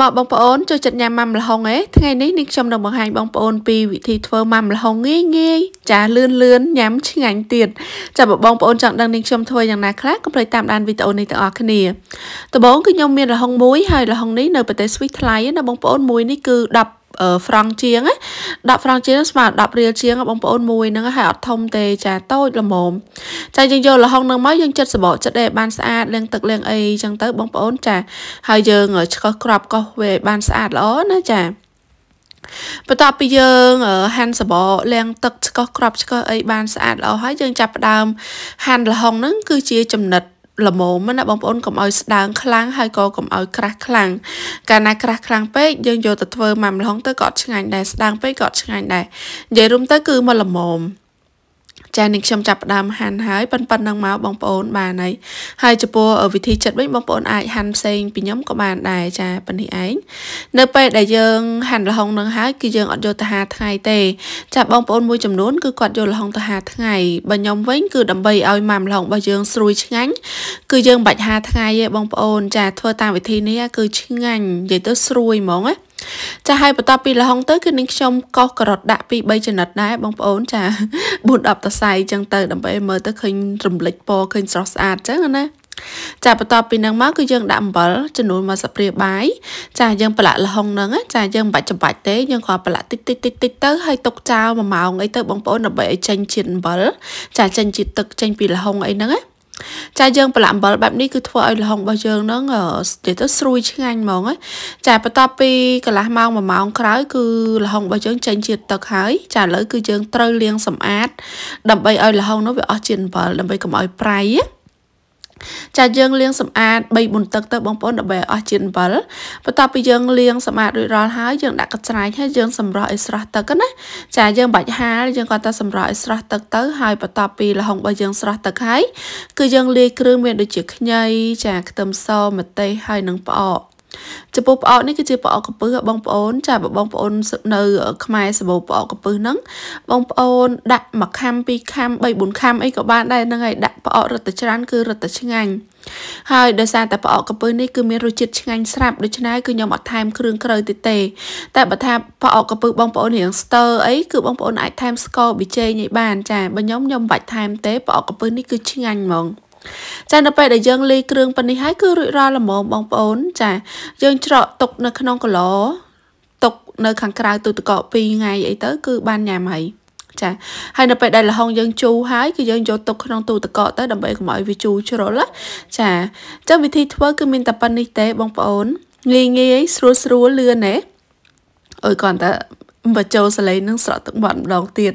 មកបងប្អូនចូលចិត្តញ៉ាំម៉ាំល្ហុងឯថ្ងៃនេះនាងខ្ញុំនឹងបង្ហាញបងប្អូនពីវិធីធ្វើម៉ាំល្ហុងងាយងាយចាលឿនលឿនញ៉ាំឆ្ងាញ់ទៀតចាបើបងប្អូនចង់ដឹងនាងខ្ញុំធ្វើយ៉ាងណាខ្លះកុំភ្លេចតាមដានវីដេអូនេះទាំងអស់គ្នាដំបូងគឺខ្ញុំមានល្ហុងមួយហើយល្ហុងនេះនៅប្រទេសស្វីសថ្លៃណាបងប្អូនមួយនេះគឺ10ហ្វ្រង់ជាង10ហ្វ្រង់ជាងស្មើ10រៀលជាងបងប្អូនមួយហ្នឹងហើយអត់ធំទេចាតូចល្មមចាយើងយកលហុងនឹងមកយើងចិតសបកចិតឲ្យបានស្អាតលាងទឹកលាងអីចឹងទៅបងប្អូន ចា ហើយយើងឆ្កឹះក្របកោះវាឲ្យបានស្អាតល្អណាចាបន្ទាប់ពីយើងហាន់សបកលាងទឹកឆ្កឹះក្របឆ្កឹះអីបានស្អាតល្អហើយយើងចាប់ផ្ដើមហាន់លហុងហ្នឹងគឺជាចំណិតល្មមណាបងប្អូនកុំឲ្យស្ដើងខ្លាំងហើយក៏កុំឲ្យក្រាស់ខ្លាំងកាលណាក្រាស់ខ្លាំងពេកយើងយកទៅធ្វើម៉ាំល្ហុងទៅក៏អត់ឆ្ងាញ់ដែរស្ដើងពេកក៏អត់ឆ្ងាញ់ដែរនិយាយរួមទៅគឺមកល្មមចានឹងខ្ញុំចាប់ផ្ដើមហាន់ហើយប៉ុនប៉ុណ្្នឹងមកបងប្អូន បានហើយហើយចំពោះវិធីចិតវិញបងប្អូនអាចហាន់ផ្សេងពីខ្ញុំក៏បានដែរចាប៉ុណ្នេះឯងនៅពេល ដែលយើងហាន់ល្ហុងនឹងហើយគឺយើងអត់យកទៅហាថ្ងៃទេចាបងប្អូនមួយចំនួនគឺគាត់យកល្ហុងទៅហាថ្ងៃបើខ្ញុំវិញគឺដើម្បីឲ្យម៉ាំល្ហុងរបស់យើងស្រួយឆ្ងាញ់គឺយើងបាច់ហាថ្ងៃទេបងប្អូនចាធ្វើតាមវិធីនេះគឺឆ្ងាញ់និយាយទៅស្រួយហ្មងណាចាហើយបន្ទាប់ពីល្ហុងទៅគឺនឹងខ្ញុំកោសការ៉ុតដាក់ពី3ចំណិតដែរបងប្អូនចា4 10តសៃចឹងទៅដើម្បីមើលទៅឃើញរំលេចពណ៌ឃើញស្រស់ស្អាតចឹងណាចាបន្ទាប់ពីនឹងមកគឺយើងដាក់អំបិលចំនួនមកស្ព្រាបាយចាយើងប្រឡាក់ល្ហុងហ្នឹងចាយើងមិនបាច់ចាំបាច់ទេយើងគ្រាន់ប្រឡាក់តិចតិចតិចតិចទៅហើយទុកចោល1ម៉ោងអីទៅបងប្អូនដើម្បីឲ្យចេញជាតិអំបិលចាចេញជាតិទឹកចេញពីល្ហុងអីហ្នឹងណាចាយើងប្រឡាក់អំបិលបែបនេះគឺធ្វើឲ្យល្ហុងរបស់យើងហ្នឹងនិយាយទៅស្រួយឆ្ងាញ់ហ្មងណាចាបន្ទាប់ពីកន្លះម៉ោង1ម៉ោងក្រោយគឺល្ហុងរបស់យើងចេញជាតិទឹកហើយចាឥឡូវគឺយើងត្រូវលាងសម្អាតដើម្បីឲ្យល្ហុងនោះវាអស់ជាតិអំបិលដើម្បីកុំឲ្យប្រៃណាចាយើងលាងសម្អាត3 4ទឹកទៅបងប្អូនដើម្បីអស់ជាតិ7បន្ទាប់ពីយើងលាងសម្អាតរួចរាល់ហើយយើងដាក់កញ្ច្រែងហើយយើងសម្រោះឲ្យស្រស់ទឹកណាចាយើងបាច់ហាលយើងគាត់តែសម្រោះឲ្យស្រស់ទឹកទៅហើយបន្ទាប់ពីល្ហុងរបស់យើងស្រស់ទឹកហើយគឺយើងលាយគ្រឿងមានដូចជាខ្ញីចាខ្ទឹមសម្ទេសហើយនិងផ្អកចំពោះផ្អកនេះគឺជាផ្អកកំពឹសបងប្អូន ចាបើបងប្អូននៅ ខ្មែរសម្បូរផ្អកកំពឹសហ្នឹងបងប្អូន ដាក់មួយខាំពីរខាំ3 4ខាំអីក៏បានដែរហ្នឹងហើយដាក់ផ្អករត់តែច្រើនគឺរត់តែឆ្ងាញ់ហើយដោយសារតែផ្អកកំពឹសនេះគឺមានរសជាតិឆ្ងាញ់ស្រាប់ដូច្នេះគឺខ្ញុំអត់ថែមគ្រឿងក្រៅទៀតទេតែបើថាផ្អកកំពឹសបងប្អូនរៀងស្ទើអីគឺបងប្អូនអាចថែមស្ករប៊ីចេងឲ្យបានចាបើខ្ញុំខ្ញុំមិនបាច់ថែមទេផ្អកកំពឹសនេះគឺឆ្ងាញ់ហ្មងចានៅពេលដែលយើងលាយគ្រឿងប៉ុណ្នេះហើយគឺរួចរាល់ល្មមបងប្អូន ចាយើងច្រកទុកនៅ ក្នុងកឡទុកនៅខាងក្រៅទូទឹកកក2ថ្ងៃអីទៅ គឺបានញ៉ាំហើយចាហើយនៅពេលដែលល្ហុងយើងជូរហើយគឺយើងយកទុកក្នុងទូទឹកកកទៅដើម្បីកុំឲ្យវាជូរជ្រុលចាអញ្ចឹងវិធីធ្វើគឺមានតែប៉ុណ្្នេះទេបងប្អូនងាយងាយស្រួលស្រួលលឿនណាអើយគាត់តែបើចូលសលេងនឹងស្រក់ទឹកមាត់ម្ដងទៀត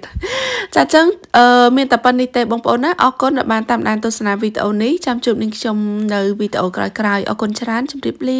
ចាអញ្ចឹងអឺមានតែប៉ុណ្្នេះទេបងប្អូនណាអរគុណដែលបានតាមដានទស្សនាវីដេអូនេះចាំជួបនឹងខ្ញុំនៅវីដេអូក្រោយៗអរគុណច្រើនជម្រាបលា